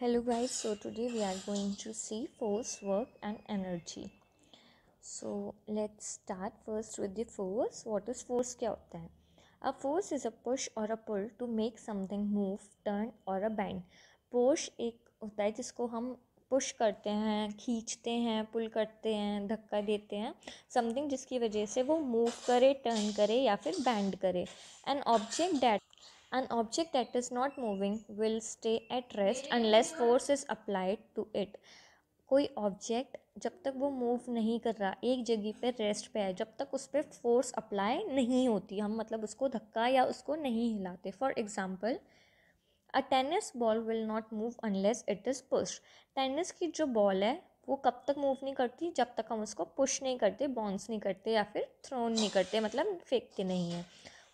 hello guys so today we are going to see force work and energy so let's start first with the force what is force kya hota hai a force is a push or a pull to make something move turn or a bend push एक होता है जिसको हम push करते हैं खींचते हैं पुल करते हैं धक्का देते हैं समथिंग जिसकी वजह से वो मूव करे टर्न करे या फिर बैंड करे an object that An object that is not moving will stay at rest unless force is applied to it. कोई ऑब्जेक्ट जब तक वो मूव नहीं कर रहा एक जगह पे रेस्ट पे है जब तक उस पर फोर्स अप्लाई नहीं होती हम मतलब उसको धक्का या उसको नहीं हिलाते for example a tennis ball will not move unless it is push tennis की जो बॉल है वो कब तक मूव नहीं करती जब तक हम उसको पुश नहीं करते बाउंस नहीं करते या फिर थ्रोन नहीं करते मतलब फेंकते नहीं हैं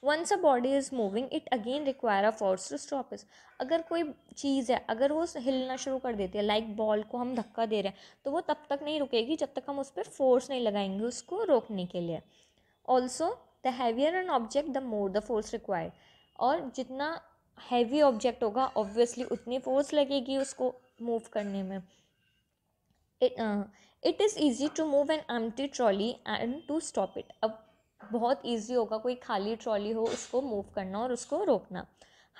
once a body is moving it again require a force to stop is अगर कोई चीज़ है अगर वो हिलना शुरू कर देती है लाइक like बॉल को हम धक्का दे रहे हैं तो वो तब तक नहीं रुकेगी जब तक हम उस पर फोर्स नहीं लगाएंगे उसको रोकने के लिए also the heavier an object the more the force require और जितना हैवी ऑब्जेक्ट होगा ऑब्वियसली उतनी फोर्स लगेगी उसको मूव करने में it is easy to move an empty trolley and to stop it अब बहुत ईजी होगा कोई खाली ट्रॉली हो उसको मूव करना और उसको रोकना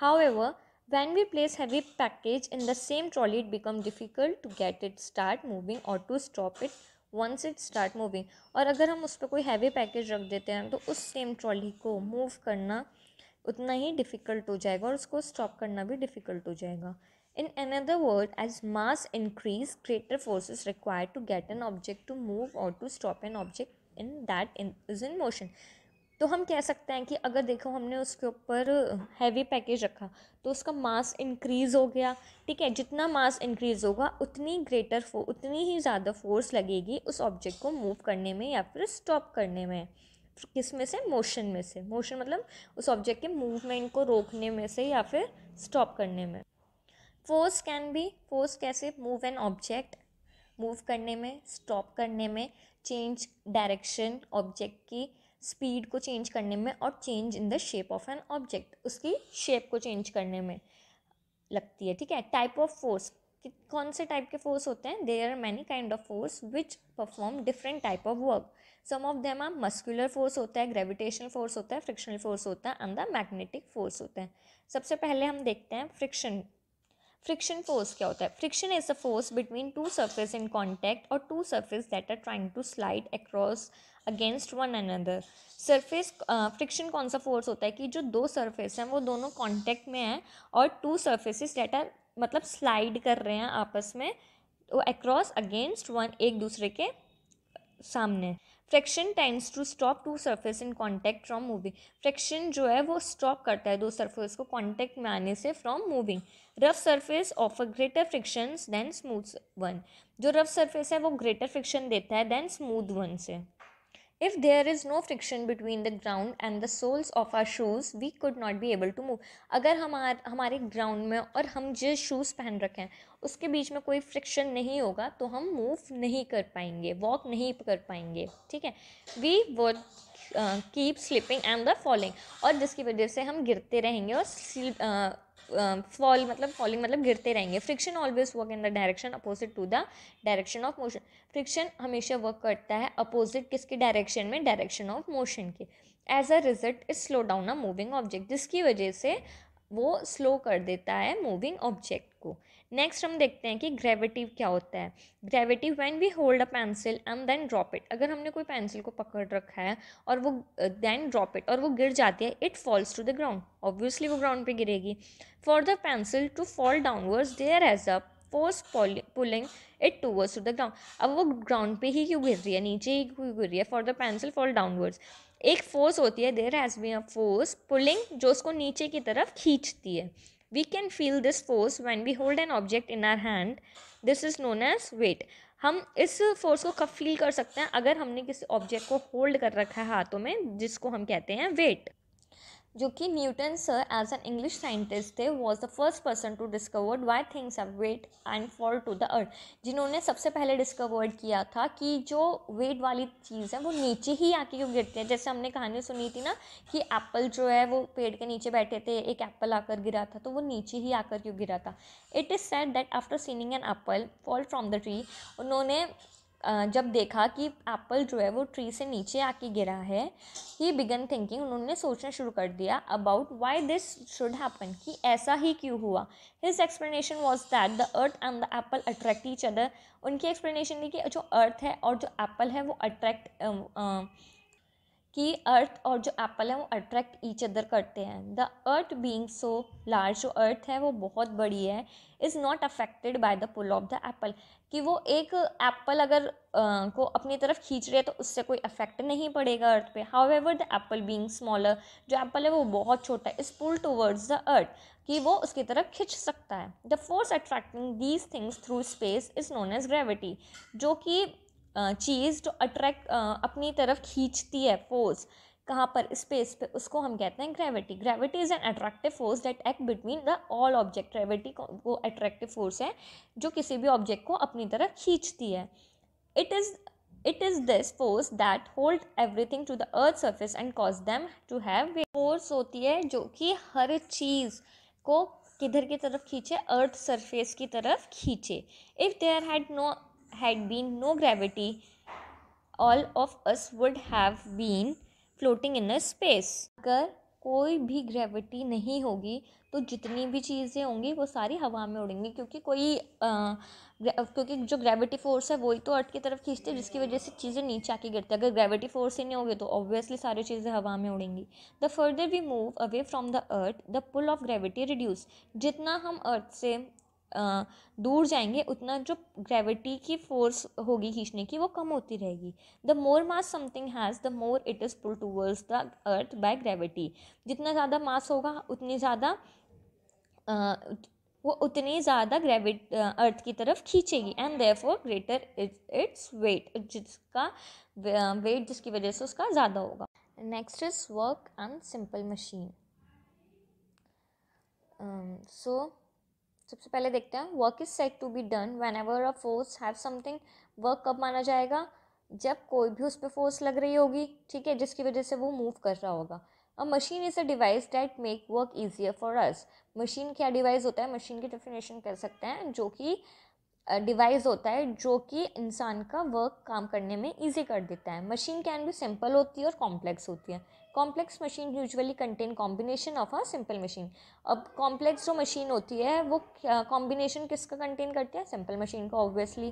however when we place heavy package in the same trolley it become difficult to get it start moving और to stop it once it start moving और अगर हम उस पर कोई हैवी पैकेज रख देते हैं तो उस सेम ट्रॉली को मूव करना उतना ही डिफ़िकल्ट हो जाएगा और उसको स्टॉप करना भी डिफ़िकल्ट हो जाएगा in another word, as mass increase greater forces require to get an object to move और to stop an object in that in is in motion तो हम कह सकते हैं कि अगर देखो हमने उसके ऊपर हैवी पैकेज रखा तो उसका मास इंक्रीज़ हो गया ठीक है जितना मास इंक्रीज़ होगा उतनी ग्रेटर फो उतनी ही ज़्यादा फोर्स लगेगी उस ऑब्जेक्ट को मूव करने में या फिर स्टॉप करने में किस में से मोशन में से मोशन मतलब उस ऑब्जेक्ट के मूवमेंट को रोकने में से या फिर स्टॉप करने में फोर्स कैन बी फोर्स कैसे मूव एन ऑब्जेक्ट मूव करने में स्टॉप करने में चेंज डायरेक्शन ऑब्जेक्ट की स्पीड को चेंज करने में और change in the shape of an object उसकी शेप को चेंज करने में लगती है ठीक है टाइप ऑफ फोर्स कौन से टाइप के फोर्स होते हैं there are many kind of force which perform different type of work some of them are muscular force होता है ग्रेविटेशनल फोर्स होता है फ्रिक्शनल फोर्स होता है एंड द मैग्नेटिक फोर्स होता है सबसे पहले हम देखते हैं फ्रिक्शन फ्रिक्शन फोर्स क्या होता है friction is a force between two surface in contact और two surface that are trying to slide across against one another surface friction कौन सा फोर्स होता है कि जो दो सर्फेस हैं वो दोनों कॉन्टैक्ट में हैं और टू सर्फेसिस डेट आर मतलब स्लाइड कर रहे हैं आपस में वो अक्रॉस अगेंस्ट वन एक दूसरे के सामने friction times to stop two surface in contact from moving friction जो है वो स्टॉप करता है दो सरफेस को कॉन्टैक्ट में आने से from moving rough surface of a greater friction than smooth one जो रफ सरफेस है वो ग्रेटर फ्रिक्शन देता है देन स्मूथ वन से If there is no friction between the ground and the soles of our shoes, we could not be able to move. अगर हमार हमारे ground में और हम जिस शूज़ पहन रखे हैं उसके बीच में कोई फ्रिक्शन नहीं होगा तो हम मूव नहीं कर पाएंगे वॉक नहीं कर पाएंगे ठीक है we would keep slipping and the following और जिसकी वजह से हम गिरते रहेंगे और uh, फॉल um, मतलब फॉलिंग मतलब गिरते रहेंगे friction always work in the direction opposite to the direction of motion friction हमेशा वर्क करता है अपोजिट किसके डायरेक्शन में डायरेक्शन ऑफ मोशन के as a result is slow down a moving object जिसकी वजह से वो स्लो कर देता है मूविंग ऑब्जेक्ट को नेक्स्ट हम देखते हैं कि ग्रेविटिव क्या होता है gravity when we hold a pencil and then drop it अगर हमने कोई पेंसिल को पकड़ रखा है और वो देन ड्रॉप इट और वो गिर जाती है it falls to the ground obviously वो ग्राउंड पे गिरेगी for the pencil to fall downwards there as a force pulling it towards to the ground अब वो ग्राउंड पे ही क्यों गिर रही है नीचे ही क्यों गिर रही है for the pencil fall downwards एक फोर्स होती है there has been a force pulling जो उसको नीचे की तरफ खींचती है We can feel this force when we hold an object in our hand. This is known as weight. हम इस फोर्स को कब फील कर सकते हैं अगर हमने किसी ऑब्जेक्ट को होल्ड कर रखा है हाथों में जिसको हम कहते हैं वेट जो कि Newton sir as an English scientist थे was the first person to discovered why things are weight and fall to the earth जिन्होंने सबसे पहले डिस्कवर्ड किया था कि जो वेट वाली चीज़ है वो नीचे ही आके क्यों गिरती है जैसे हमने कहानी सुनी थी ना कि एप्पल जो है वो पेड़ के नीचे बैठे थे एक एप्पल आकर गिरा था तो वो नीचे ही आकर क्यों गिरा था it is set that after seeing an apple fall from the tree उन्होंने जब देखा कि एप्पल जो है वो ट्री से नीचे आके गिरा है ही बिगन थिंकिंग उन्होंने सोचना शुरू कर दिया about why this should happen कि ऐसा ही क्यों हुआ his explanation was that the earth and the apple attract each other उनकी एक्सप्लेनेशन थी कि जो अर्थ है और जो एप्पल है वो अट्रैक्ट कि अर्थ और जो एप्पल है वो अट्रैक्ट ईच अदर करते हैं the earth being so large जो अर्थ है वो बहुत बड़ी है is not affected by the pull of the apple कि वो एक एप्पल अगर आ, को अपनी तरफ खींच रहे है तो उससे कोई इफेक्ट नहीं पड़ेगा अर्थ पे however the apple being smaller जो एप्पल है वो बहुत छोटा है इस पुल टूवर्ड्स द अर्थ कि वो उसकी तरफ खींच सकता है the force attracting these things through space is known as gravity जो कि चीज़ जो अट्रैक्ट अपनी तरफ खींचती है फोर्स कहाँ पर स्पेस पे उसको हम कहते हैं gravity gravity is an attractive force that act between the all object gravity वो अट्रैक्टिव फोर्स है जो किसी भी ऑब्जेक्ट को अपनी तरफ खींचती है it is it is this force that hold everything to the earth surface and cause them to have weigh force होती है जो कि हर चीज़ को किधर की तरफ खींचे अर्थ सरफेस की तरफ खींचे if there had no had been no gravity all of us would have been floating in a space अगर कोई भी ग्रेविटी नहीं होगी तो जितनी भी चीज़ें होंगी वो सारी हवा में उड़ेंगी क्योंकि कोई आ, क्योंकि जो ग्रेविटी फोर्स है वही तो अर्थ की तरफ खींचती है जिसकी वजह से चीज़ें नीचे आके गिरती है अगर ग्रेविटी फोर्स ही नहीं होगी तो ऑब्वियसली सारी चीज़ें हवा में उड़ेंगी the further we move away from the earth the pull of gravity reduce जितना हम अर्थ से दूर जाएंगे उतना जो ग्रेविटी की फोर्स होगी खींचने की वो कम होती रहेगी the more mass something has the more it is pull towards the earth by gravity जितना ज़्यादा मास होगा उतनी ज़्यादा वो उतनी ज़्यादा ग्रेविट अर्थ की तरफ खींचेगी and therefore greater its weight जिसका वेट जिसकी वजह से उसका ज़्यादा होगा next is work and simple machine so सबसे पहले देखते हैं work is set to be done whenever a force have something work कब माना जाएगा जब कोई भी उस पर फोर्स लग रही होगी ठीक है जिसकी वजह से वो मूव कर रहा होगा a machine is a device that make work easier for us machine क्या डिवाइस होता है मशीन की डेफिनेशन कर सकते हैं जो कि डिवाइस होता है जो कि इंसान का वर्क काम करने में ईजी कर देता है मशीन कैन भी सिंपल होती है और कॉम्प्लेक्स होती है complex machine usually contain combination of a simple machine अब कॉम्प्लेक्स जो मशीन होती है वो कॉम्बिनेशन किसका कंटेन करती है सिंपल मशीन का ऑब्वियसली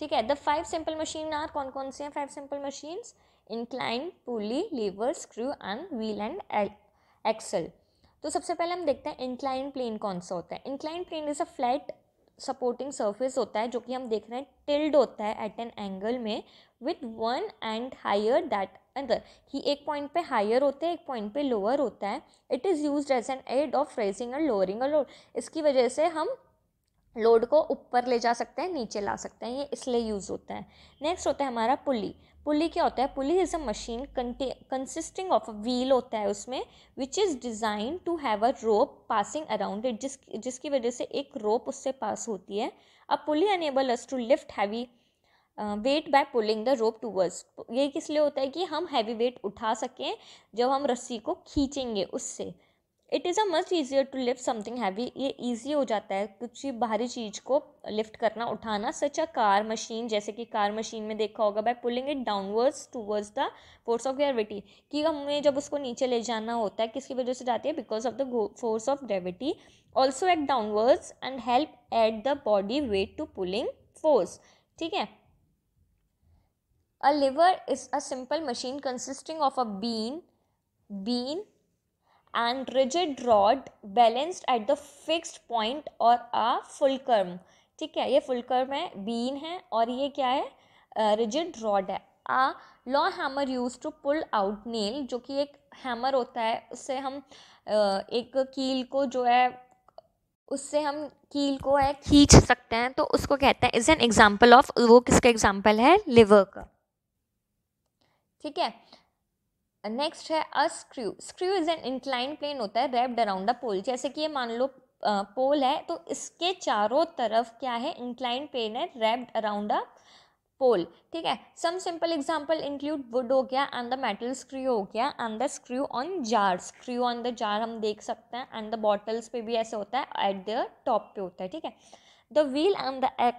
ठीक है the five simple machine are कौन कौन से हैं five simple machines incline pulley lever screw and wheel and axle तो सबसे पहले हम देखते हैं इंक्लाइन प्लेन कौन सा होता है incline plane is a flat supporting surface होता है जो कि हम देख रहे हैं टिल्ड होता है एट एन एंगल में with one end higher that अंदर ही एक पॉइंट पे हायर होते हैं एक पॉइंट पे लोअर होता है it is use as an aid of raising and lowering a load इसकी वजह से हम लोड को ऊपर ले जा सकते हैं नीचे ला सकते हैं ये इसलिए यूज़ होता है नेक्स्ट होता है हमारा पुली पुली क्या होता है pulley is a machine consisting of a wheel होता है उसमें which is design to have a rope passing around it जिस जिसकी वजह से एक रोप उससे पास होती है अब pulley enable us to lift heavy weight by pulling the rope वर्स ये किस लिए होता है कि हम हैवी वेट उठा सकें जब हम रस्सी को खींचेंगे उससे it is a much easier to lift something heavy ये ईजी हो जाता है कुछ बाहरी चीज़ को लिफ्ट करना उठाना सच अ कार मशीन जैसे कि कार मशीन में देखा होगा by pulling it downwards towards the force of gravity कि हमें जब उसको नीचे ले जाना होता है किसकी वजह से जाती है because of the force of gravity also act downwards and help at the body weight to pulling force ठीक है a lever is a simple machine consisting of a beam beam and rigid rod balanced at the fixed point or a full ठीक है ये फुलकर्म है been है और ये क्या है रिजिड uh, रॉड है a claw hammer use to pull out nail जो कि एक हैमर होता है उससे हम uh, एक कील को जो है उससे हम कील को है खींच सकते हैं तो उसको कहते हैं इज एन एग्जाम्पल ऑफ वो किसका एग्जाम्पल है लिवर का ठीक है नेक्स्ट uh, है a screw screw is an incline plane होता है रेप्ड अराउंड द पोल जैसे कि ये मान लो पोल uh, है तो इसके चारों तरफ क्या है इंक्लाइन प्लेन है रेप्ड अराउंड द पोल ठीक है some simple example include wood हो गया एंड द मेटल स्क्रू हो गया and the screw on jar screw on the jar हम देख सकते हैं एंड द बॉटल्स पे भी ऐसे होता है एट द टॉप पे होता है ठीक है the wheel and the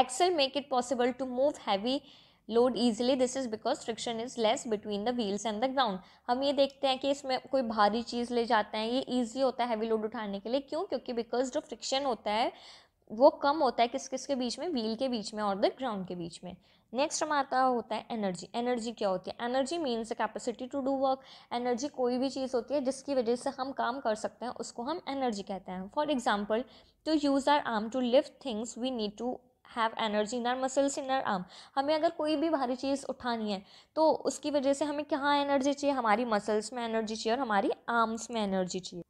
axle make it possible to move heavy load easily this is because friction is less between the wheels and the ground हम ये देखते हैं कि इसमें कोई भारी चीज़ ले जाते हैं ये ईजी होता है हैवी लोड उठाने के लिए क्यों क्योंकि बिकॉज जो फ्रिक्शन होता है वो कम होता है किस किस के बीच में व्हील के बीच में और द ग्राउंड के बीच में नेक्स्ट हमारा होता है एनर्जी एनर्जी क्या होती है energy means capacity to do work energy कोई भी चीज़ होती है जिसकी वजह से हम काम कर सकते हैं उसको हम एनर्जी कहते हैं for example to use our arm to lift things we need to have energy in our muscles in our arm हमें अगर कोई भी भारी चीज़ उठानी है तो उसकी वजह से हमें कहाँ एनर्जी चाहिए हमारी मसल्स में एनर्जी चाहिए और हमारी आर्म्स में एनर्जी चाहिए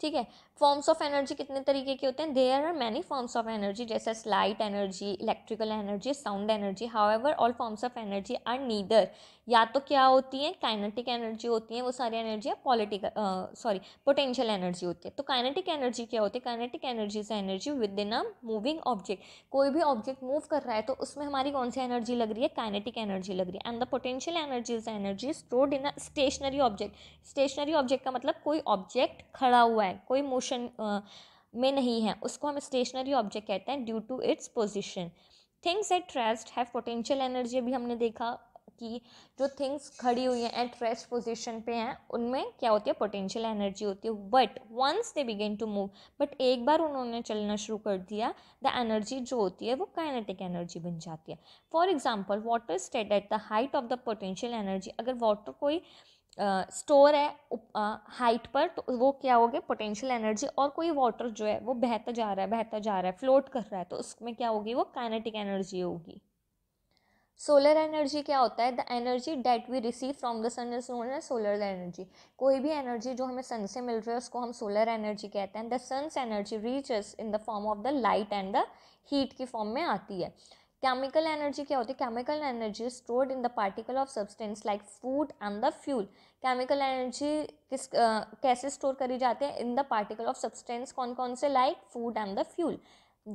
ठीक है फॉर्म्स ऑफ एनर्जी कितने तरीके के होते हैं there are many forms of energy जैसे light energy electrical energy sound energy however all forms of energy are neither या तो क्या होती है काइनेटिक एनर्जी होती है वो सारी energy political sorry potential energy होती है तो काइनेटिक एनर्जी क्या होती है काइनेटिक एनर्जी से energy within a moving object कोई भी ऑब्जेक्ट मूव कर रहा है तो उसमें हमारी कौन सी एनर्जी लग रही है काइनेटिक एनर्जी लग रही है and the potential energy is energy stored in a stationary object stationary object का मतलब कोई ऑब्जेक्ट खड़ा हुआ है कोई मोशन में नहीं है उसको हम स्टेशनरी ऑब्जेक्ट कहते हैं due to its position things at rest have potential energy अभी हमने देखा की जो थिंग्स खड़ी हुई हैं एट रेस्ट पोजिशन पे हैं उनमें क्या होती है पोटेंशियल एनर्जी होती है but once they begin to move but एक बार उन्होंने चलना शुरू कर दिया द एनर्जी जो होती है वो काइनेटिक एनर्जी बन जाती है for example water state at the height of the potential energy अगर वाटर कोई स्टोर uh, है हाइट uh, पर तो वो क्या हो गया पोटेंशियल एनर्जी और कोई वाटर जो है वो बहता जा रहा है बहता जा रहा है फ्लोट कर रहा है तो उसमें क्या होगी वो काइनेटिक एनर्जी होगी सोलर एनर्जी क्या होता है the energy that we receive from the sun is known as solar energy कोई भी एनर्जी जो हमें सन से मिल रही है उसको हम सोलर एनर्जी कहते हैं the sun's energy reaches in the form of the light and the heat की फॉर्म में आती है केमिकल एनर्जी क्या होती है chemical energy stored in the particle of substance like food and the fuel chemical energy किस कैसे store करी जाती है in the particle of substance कौन कौन से like food and the fuel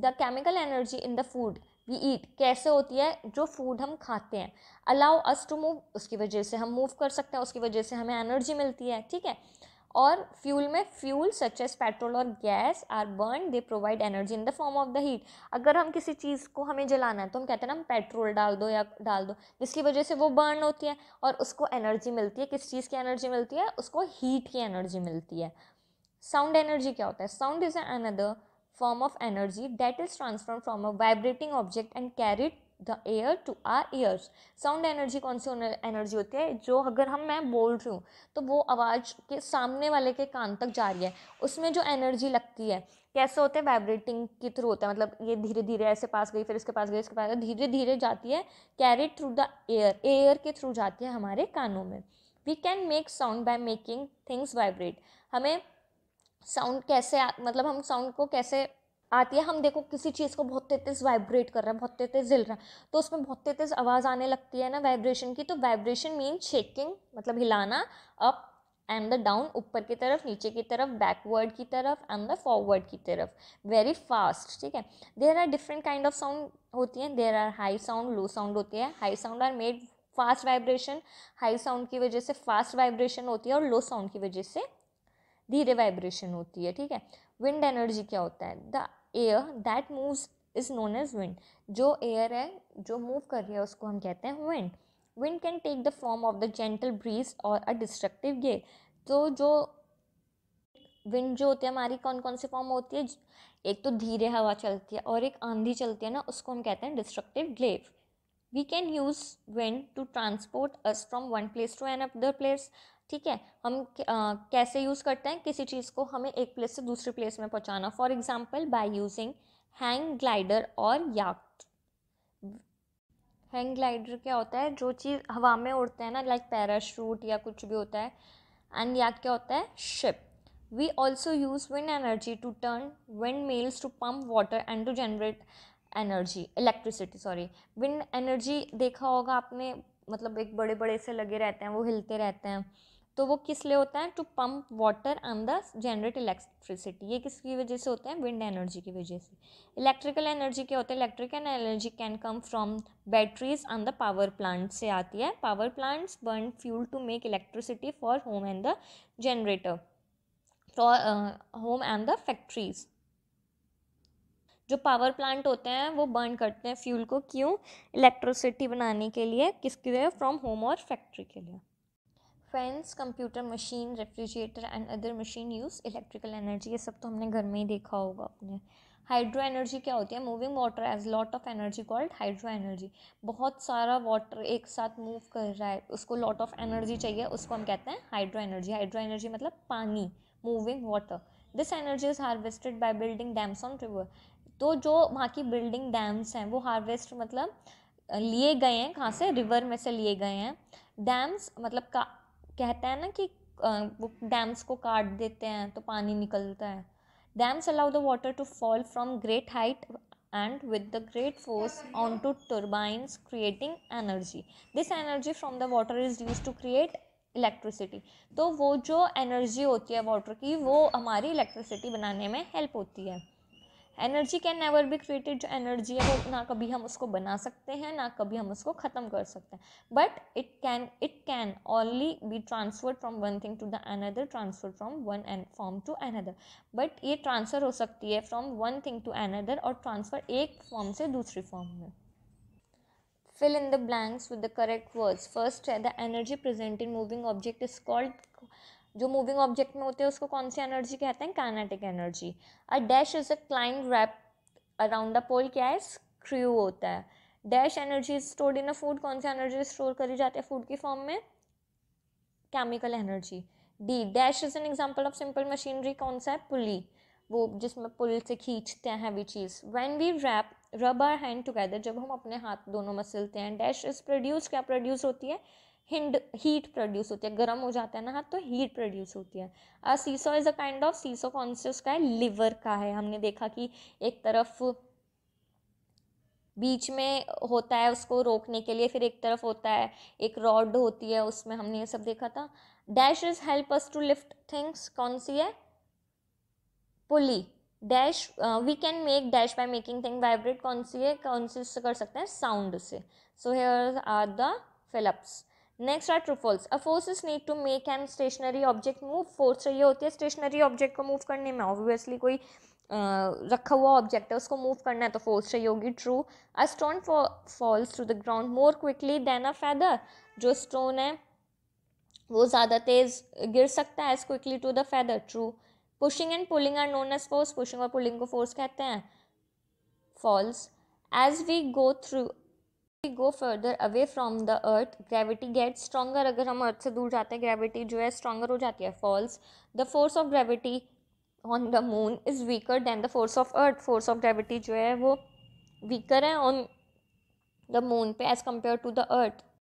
the chemical energy in the food we eat कैसे होती है जो फूड हम खाते हैं अलाउ अस टू मूव उसकी वजह से हम मूव कर सकते हैं उसकी वजह से हमें एनर्जी मिलती है ठीक है और फ्यूल में फ्यूल सच एस पेट्रोल और gas are burn they provide energy in the form of the heat अगर हम किसी चीज़ को हमें जलाना है तो हम कहते हैं ना हम पेट्रोल डाल दो या डाल दो जिसकी वजह से वो बर्न होती है और उसको एनर्जी मिलती है किस चीज़ की एनर्जी मिलती है उसको हीट की एनर्जी मिलती है साउंड एनर्जी क्या होता है sound is another form of energy that is transformed from a vibrating object and carried the air to our ears sound energy कौन सी एनर्जी होती है जो अगर हम मैं बोल रही हूँ तो वो आवाज़ के सामने वाले के कान तक जा रही है उसमें जो एनर्जी लगती है कैसे होते हैं वाइब्रेटिंग के थ्रू होता है मतलब ये धीरे धीरे ऐसे पास गई फिर इसके पास गई इसके पास गई धीरे धीरे जाती है carried through the air air के थ्रू जाती है हमारे कानों में we can make sound by making things vibrate हमें साउंड कैसे आ, मतलब हम साउंड को कैसे आती है हम देखो किसी चीज़ को बहुत तेज़ वाइब्रेट कर रहा है बहुत तेज़ हिल रहा है तो उसमें बहुत तेज़ आवाज़ आने लगती है ना वाइब्रेशन की तो वाइब्रेशन मीन शेकिंग मतलब हिलाना अप एंड द डाउन ऊपर की तरफ नीचे की तरफ बैकवर्ड की तरफ एंड द फॉरवर्ड की तरफ वेरी फास्ट ठीक है there are different kind of sound होती हैं there are high sound low sound होती है high sound are made fast vibration high sound की वजह से फास्ट वाइब्रेशन होती है और लो साउंड की वजह से धीरे वाइब्रेशन होती है ठीक है विंड एनर्जी क्या होता है the air that moves is known as wind जो एयर है जो मूव कर रही है उसको हम कहते हैं wind wind can take the form of the gentle breeze or a destructive गे तो जो विंड जो होती है हमारी कौन कौन सी फॉर्म होती है एक तो धीरे हवा चलती है और एक आंधी चलती है ना उसको हम कहते हैं destructive gale we can use wind to transport us from one place to another place ठीक है हम कैसे यूज़ करते हैं किसी चीज़ को हमें एक प्लेस से दूसरे प्लेस में पहुंचाना for example by using hang glider or yacht hang glider क्या होता है जो चीज़ हवा में उड़ते हैं ना लाइक पैराशूट या कुछ भी होता है एंड याक क्या होता है ship we also use wind energy to turn windmills to pump water and to generate energy electricity sorry wind energy देखा होगा आपने मतलब एक बड़े बड़े से लगे रहते हैं वो हिलते रहते हैं तो वो किस लिए होता है to pump water on the generate electricity ये किसकी वजह से होते हैं विंड एनर्जी की वजह से इलेक्ट्रिकल एनर्जी क्या होता है electrical energy can come from batteries on the power plant से आती है power plants burn fuel to make electricity for home and the generator for home and the factories जो पावर प्लांट होते हैं वो बर्न करते हैं फ्यूल को क्यों इलेक्ट्रिसिटी बनाने के लिए किसके लिए फ्रॉम होम और फैक्ट्री के लिए fans computer machine refrigerator and other machine use electrical energy ये सब तो हमने घर में ही देखा होगा अपने हाइड्रो एनर्जी क्या होती है moving water as lot of energy called hydro energy बहुत सारा वाटर एक साथ मूव कर रहा है उसको लॉट ऑफ एनर्जी चाहिए उसको हम कहते हैं हाइड्रो एनर्जी हाइड्रो एनर्जी मतलब पानी moving water this energy is harvested by building dams on river तो जो वहाँ की बिल्डिंग डैम्स हैं वो हार्वेस्ट मतलब लिए गए हैं कहाँ से रिवर में से लिए गए हैं डैम्स मतलब का कहते हैं ना कि वो डैम्स को काट देते हैं तो पानी निकलता है dams allow the water to fall from great height and with the great force on to turbines creating energy this energy from the water is use to create electricity तो वो जो एनर्जी होती है वाटर की वो हमारी electricity बनाने में हेल्प होती है energy can never be created जो एनर्जी है वो ना कभी हम उसको बना सकते हैं ना कभी हम उसको ख़त्म कर सकते हैं but it can it can only be transfer from one thing to the another transfer from one and form to another but ये ट्रांसफ़र हो सकती है from one thing to another और ट्रांसफ़र एक फॉर्म से दूसरी फॉर्म में fill in the blanks with the correct words first है the energy present in moving object is called जो मूविंग ऑब्जेक्ट में होते हैं उसको कौन सी एनर्जी कहते हैं kinetic energy a dash is a inclined wrap around the pole क्या है स्क्रू होता है dash energy stored in a food कौन सी एनर्जी स्टोर करी जाती है फूड की फॉर्म में chemical energy D dash is an example of simple machinery कौन सा है पुली वो जिसमें पुल से खींचते हैं हैवी चीज़ when we wrap rub our hand together जब हम अपने हाथ दोनों मसलते हैं डैश इज प्रोड्यूस क्या प्रोड्यूस होती है हिंड हीट प्रोड्यूस होती है गर्म हो जाता है ना हाथ तो हीट प्रोड्यूस होती है a seesaw is a kind of seesaw कौन से उसका है लिवर का है हमने देखा कि एक तरफ बीच में होता है उसको रोकने के लिए फिर एक तरफ होता है एक रॉड होती है उसमें हमने ये सब देखा था dash is help us to lift things कौन सी है pulley dash we can make dash by making thing vibrate कौन सी है कौन सी उससे कर सकते हैं साउंड से so here are the fill ups next are true false a forces need to make an stationary object move force चाहिए होती है स्टेशनरी ऑब्जेक्ट को मूव करने में ऑब्वियसली कोई रखा हुआ ऑब्जेक्ट है उसको मूव करना है तो फोर्स चाहिए होगी true a stone falls to the ground more quickly than a feather जो स्टोन है वो ज़्यादा तेज़ गिर सकता है as quickly to the feather true pushing and pulling are known as force pushing और पुलिंग को फोर्स कहते हैं false as we go through we go further away from the earth gravity get stronger अगर हम अर्थ से दूर जाते हैं ग्रेविटी जो है स्ट्रॉगर हो जाती है false the force of gravity on the moon is weaker than the force of earth force of gravity जो है वो वीकर है ऑन द मून पे as compare to the earth